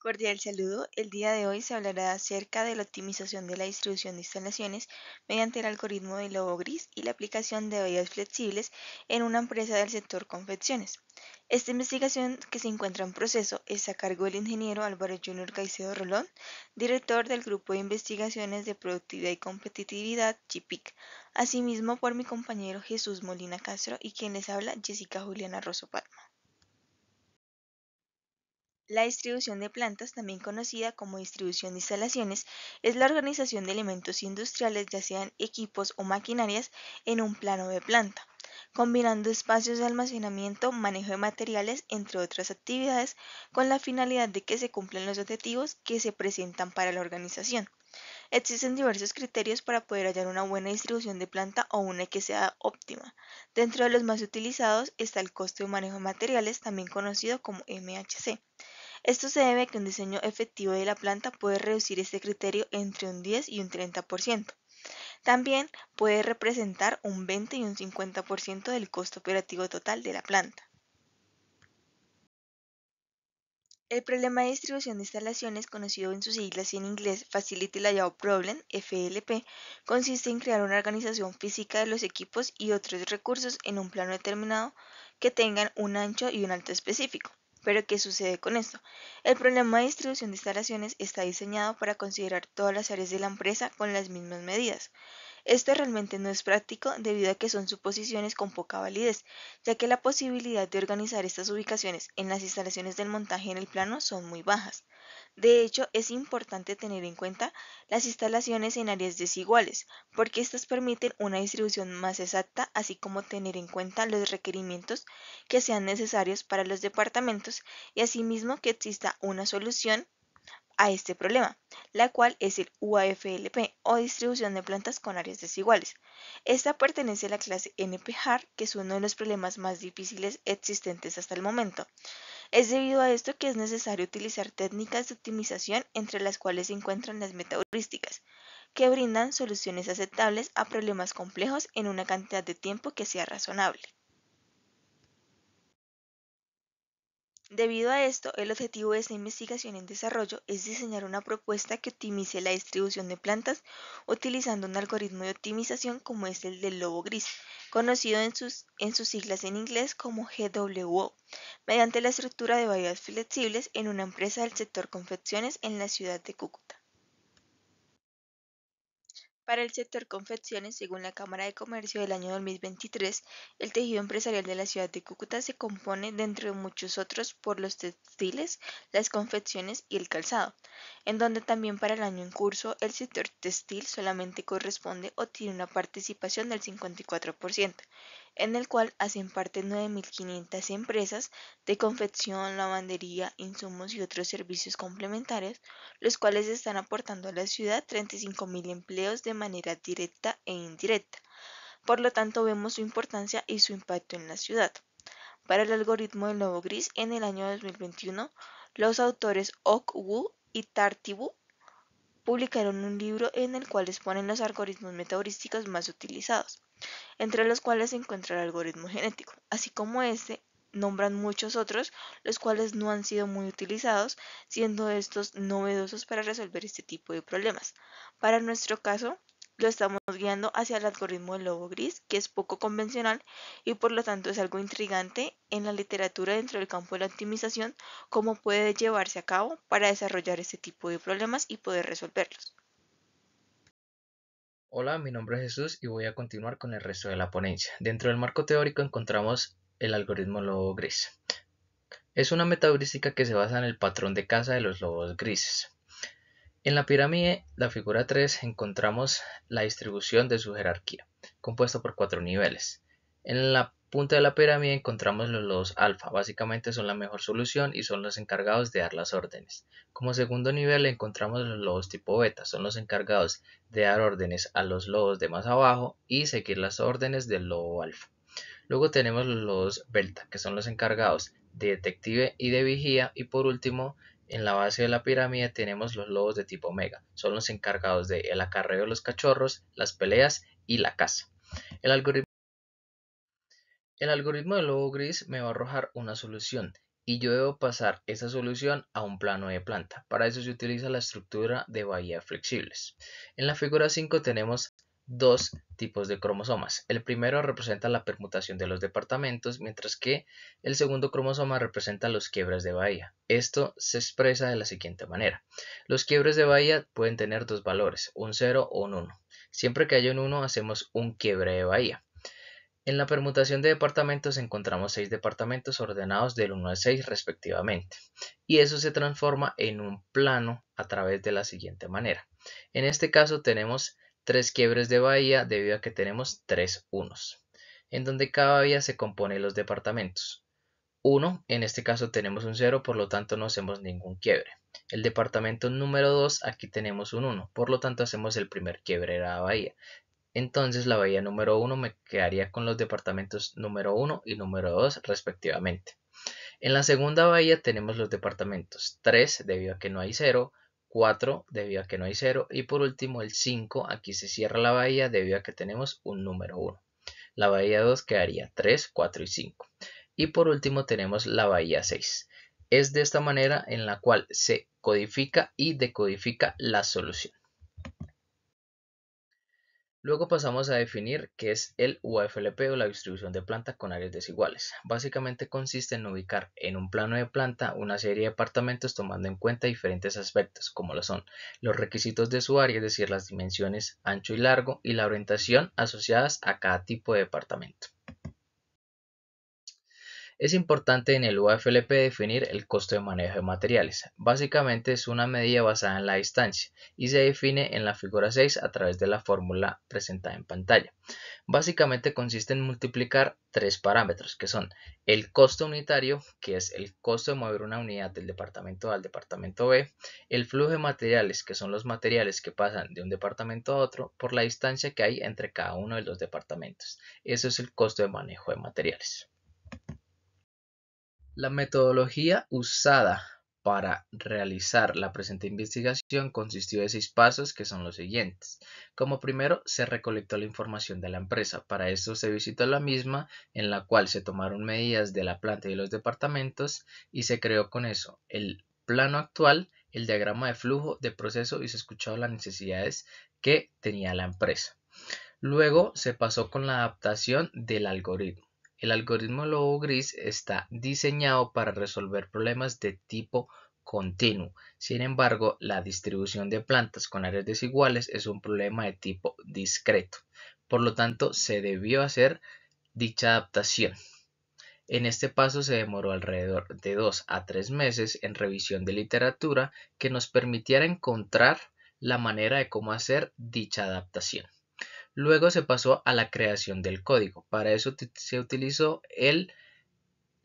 Cordial saludo. El día de hoy se hablará acerca de la optimización de la distribución de instalaciones mediante el algoritmo de lobo gris y la aplicación de oídos flexibles en una empresa del sector confecciones. Esta investigación que se encuentra en proceso es a cargo del ingeniero Álvaro Junior Caicedo Rolón, director del Grupo de Investigaciones de Productividad y Competitividad, CHIPIC, asimismo por mi compañero Jesús Molina Castro y quien les habla Jessica Juliana Rosso Palma. La distribución de plantas, también conocida como distribución de instalaciones, es la organización de elementos industriales, ya sean equipos o maquinarias, en un plano de planta, combinando espacios de almacenamiento, manejo de materiales, entre otras actividades, con la finalidad de que se cumplan los objetivos que se presentan para la organización. Existen diversos criterios para poder hallar una buena distribución de planta o una que sea óptima. Dentro de los más utilizados está el costo de manejo de materiales, también conocido como MHC, esto se debe a que un diseño efectivo de la planta puede reducir este criterio entre un 10 y un 30%. También puede representar un 20 y un 50% del costo operativo total de la planta. El problema de distribución de instalaciones, conocido en sus siglas y en inglés Facility Layout Problem, FLP, consiste en crear una organización física de los equipos y otros recursos en un plano determinado que tengan un ancho y un alto específico. Pero, ¿qué sucede con esto? El problema de distribución de instalaciones está diseñado para considerar todas las áreas de la empresa con las mismas medidas. Esto realmente no es práctico debido a que son suposiciones con poca validez, ya que la posibilidad de organizar estas ubicaciones en las instalaciones del montaje en el plano son muy bajas. De hecho, es importante tener en cuenta las instalaciones en áreas desiguales, porque éstas permiten una distribución más exacta, así como tener en cuenta los requerimientos que sean necesarios para los departamentos y asimismo que exista una solución a este problema, la cual es el UAFLP o distribución de plantas con áreas desiguales. Esta pertenece a la clase np que es uno de los problemas más difíciles existentes hasta el momento. Es debido a esto que es necesario utilizar técnicas de optimización entre las cuales se encuentran las metaheurísticas, que brindan soluciones aceptables a problemas complejos en una cantidad de tiempo que sea razonable. Debido a esto, el objetivo de esta investigación en desarrollo es diseñar una propuesta que optimice la distribución de plantas utilizando un algoritmo de optimización como es el del lobo gris, conocido en sus, siglas en inglés como GWO, mediante la estructura de variedades flexibles en una empresa del sector confecciones en la ciudad de Cúcuta. Para el sector confecciones, según la Cámara de Comercio del año 2023, el tejido empresarial de la ciudad de Cúcuta se compone, dentro de muchos otros, por los textiles, las confecciones y el calzado, en donde también para el año en curso el sector textil solamente corresponde o tiene una participación del 54%, en el cual hacen parte 9.500 empresas de confección, lavandería, insumos y otros servicios complementarios, los cuales están aportando a la ciudad 35.000 empleos de manera directa e indirecta. Por lo tanto, vemos su importancia y su impacto en la ciudad. Para el algoritmo del lobo gris, en el año 2021, los autores Ok y Tartibu publicaron un libro en el cual exponen los algoritmos metaheurísticos más utilizados entre los cuales se encuentra el algoritmo genético. Así como este, nombran muchos otros, los cuales no han sido muy utilizados, siendo estos novedosos para resolver este tipo de problemas. Para nuestro caso, lo estamos guiando hacia el algoritmo del lobo gris, que es poco convencional y por lo tanto es algo intrigante en la literatura dentro del campo de la optimización, cómo puede llevarse a cabo para desarrollar este tipo de problemas y poder resolverlos. Hola, mi nombre es Jesús y voy a continuar con el resto de la ponencia. Dentro del marco teórico encontramos el algoritmo lobo gris. Es una metaheurística que se basa en el patrón de caza de los lobos grises. En la pirámide, la figura 3, encontramos la distribución de su jerarquía, compuesta por cuatro niveles. En la punta de la pirámide encontramos los lobos alfa, básicamente son la mejor solución y son los encargados de dar las órdenes. Como segundo nivel encontramos los lobos tipo beta, son los encargados de dar órdenes a los lobos de más abajo y seguir las órdenes del lobo alfa. Luego tenemos los lobos delta, que son los encargados de detective y de vigía. Y por último, en la base de la pirámide tenemos los lobos de tipo omega, son los encargados de el acarreo de los cachorros, las peleas y la caza. El algoritmo el algoritmo de lobo gris me va a arrojar una solución y yo debo pasar esa solución a un plano de planta. Para eso se utiliza la estructura de bahía flexibles. En la figura 5 tenemos dos tipos de cromosomas. El primero representa la permutación de los departamentos, mientras que el segundo cromosoma representa los quiebres de bahía. Esto se expresa de la siguiente manera. Los quiebres de bahía pueden tener dos valores, un 0 o un 1. Siempre que haya un 1 hacemos un quiebre de bahía. En la permutación de departamentos encontramos seis departamentos ordenados del 1 al 6 respectivamente, y eso se transforma en un plano a través de la siguiente manera. En este caso tenemos tres quiebres de bahía debido a que tenemos tres unos, en donde cada bahía se compone los departamentos. 1, en este caso tenemos un 0, por lo tanto no hacemos ningún quiebre. El departamento número 2, aquí tenemos un 1, por lo tanto hacemos el primer quiebre de bahía entonces la bahía número 1 me quedaría con los departamentos número 1 y número 2 respectivamente. En la segunda bahía tenemos los departamentos 3 debido a que no hay 0, 4 debido a que no hay 0 y por último el 5, aquí se cierra la bahía debido a que tenemos un número 1. La bahía 2 quedaría 3, 4 y 5. Y por último tenemos la bahía 6. Es de esta manera en la cual se codifica y decodifica la solución. Luego pasamos a definir qué es el UFLP o la distribución de planta con áreas desiguales. Básicamente consiste en ubicar en un plano de planta una serie de apartamentos tomando en cuenta diferentes aspectos como lo son los requisitos de su área, es decir, las dimensiones ancho y largo y la orientación asociadas a cada tipo de departamento. Es importante en el UFLP definir el costo de manejo de materiales. Básicamente es una medida basada en la distancia y se define en la figura 6 a través de la fórmula presentada en pantalla. Básicamente consiste en multiplicar tres parámetros que son el costo unitario, que es el costo de mover una unidad del departamento A al departamento B, el flujo de materiales, que son los materiales que pasan de un departamento a otro por la distancia que hay entre cada uno de los departamentos. Eso es el costo de manejo de materiales. La metodología usada para realizar la presente investigación consistió de seis pasos que son los siguientes. Como primero, se recolectó la información de la empresa. Para eso se visitó la misma, en la cual se tomaron medidas de la planta y los departamentos y se creó con eso el plano actual, el diagrama de flujo de proceso y se escucharon las necesidades que tenía la empresa. Luego se pasó con la adaptación del algoritmo. El algoritmo lobo gris está diseñado para resolver problemas de tipo continuo. Sin embargo, la distribución de plantas con áreas desiguales es un problema de tipo discreto. Por lo tanto, se debió hacer dicha adaptación. En este paso se demoró alrededor de 2 a 3 meses en revisión de literatura que nos permitiera encontrar la manera de cómo hacer dicha adaptación. Luego se pasó a la creación del código. Para eso se utilizó el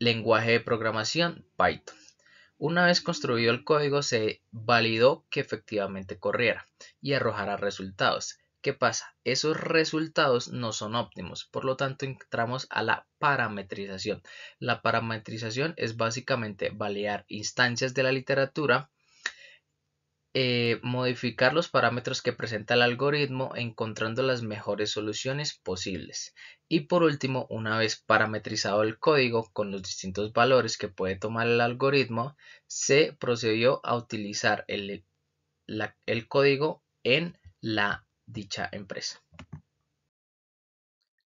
lenguaje de programación Python. Una vez construido el código se validó que efectivamente corriera y arrojara resultados. ¿Qué pasa? Esos resultados no son óptimos, por lo tanto entramos a la parametrización. La parametrización es básicamente validar instancias de la literatura eh, modificar los parámetros que presenta el algoritmo encontrando las mejores soluciones posibles. Y por último, una vez parametrizado el código con los distintos valores que puede tomar el algoritmo, se procedió a utilizar el, código en la dicha empresa.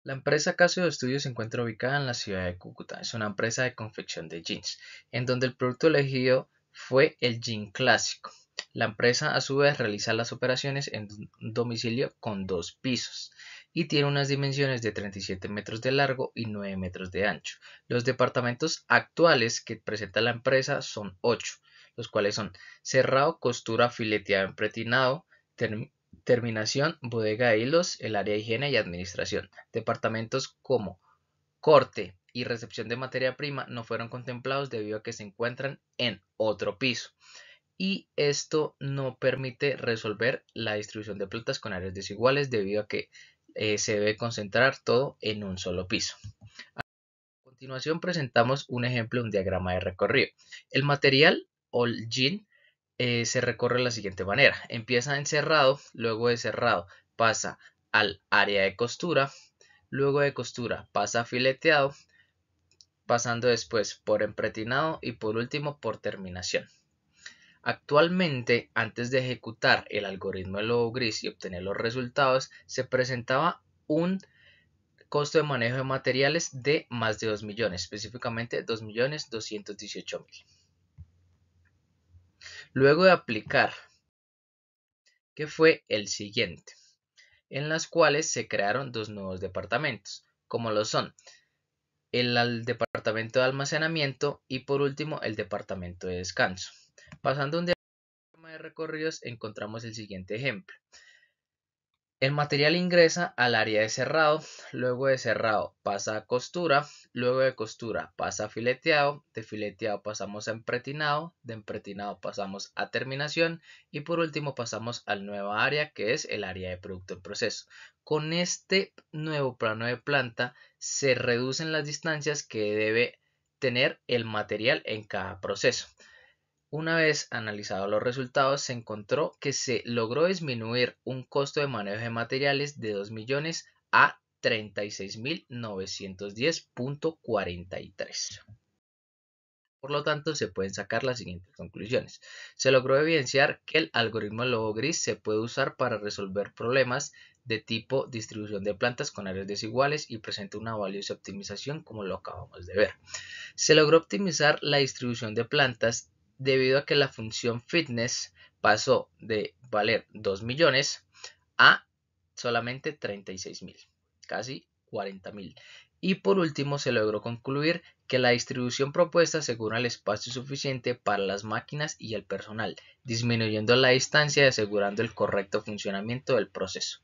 La empresa Casio de Estudio se encuentra ubicada en la ciudad de Cúcuta. Es una empresa de confección de jeans, en donde el producto elegido fue el jean clásico, la empresa a su vez realiza las operaciones en un domicilio con dos pisos y tiene unas dimensiones de 37 metros de largo y 9 metros de ancho. Los departamentos actuales que presenta la empresa son 8, los cuales son cerrado, costura, fileteado, empretinado, terminación, bodega de hilos, el área de higiene y administración. Departamentos como corte y recepción de materia prima no fueron contemplados debido a que se encuentran en otro piso y esto no permite resolver la distribución de plantas con áreas desiguales debido a que eh, se debe concentrar todo en un solo piso. A continuación presentamos un ejemplo de un diagrama de recorrido. El material o el jean eh, se recorre de la siguiente manera. Empieza encerrado, luego de cerrado pasa al área de costura, luego de costura pasa a fileteado, pasando después por empretinado y por último por terminación. Actualmente, antes de ejecutar el algoritmo de lobo gris y obtener los resultados, se presentaba un costo de manejo de materiales de más de 2 millones, específicamente 2.218.000. Luego de aplicar, que fue el siguiente, en las cuales se crearon dos nuevos departamentos, como lo son el departamento de almacenamiento y por último el departamento de descanso. Pasando un diagrama de recorridos encontramos el siguiente ejemplo. El material ingresa al área de cerrado, luego de cerrado pasa a costura, luego de costura pasa a fileteado, de fileteado pasamos a empretinado, de empretinado pasamos a terminación y por último pasamos al nuevo área que es el área de producto en proceso. Con este nuevo plano de planta se reducen las distancias que debe tener el material en cada proceso. Una vez analizados los resultados, se encontró que se logró disminuir un costo de manejo de materiales de 2 millones a 36.910.43. Por lo tanto, se pueden sacar las siguientes conclusiones. Se logró evidenciar que el algoritmo lobo gris se puede usar para resolver problemas de tipo distribución de plantas con áreas desiguales y presenta una valiosa optimización como lo acabamos de ver. Se logró optimizar la distribución de plantas debido a que la función fitness pasó de valer 2 millones a solamente 36 mil, casi 40 mil. Y por último se logró concluir que la distribución propuesta asegura el espacio suficiente para las máquinas y el personal, disminuyendo la distancia y asegurando el correcto funcionamiento del proceso.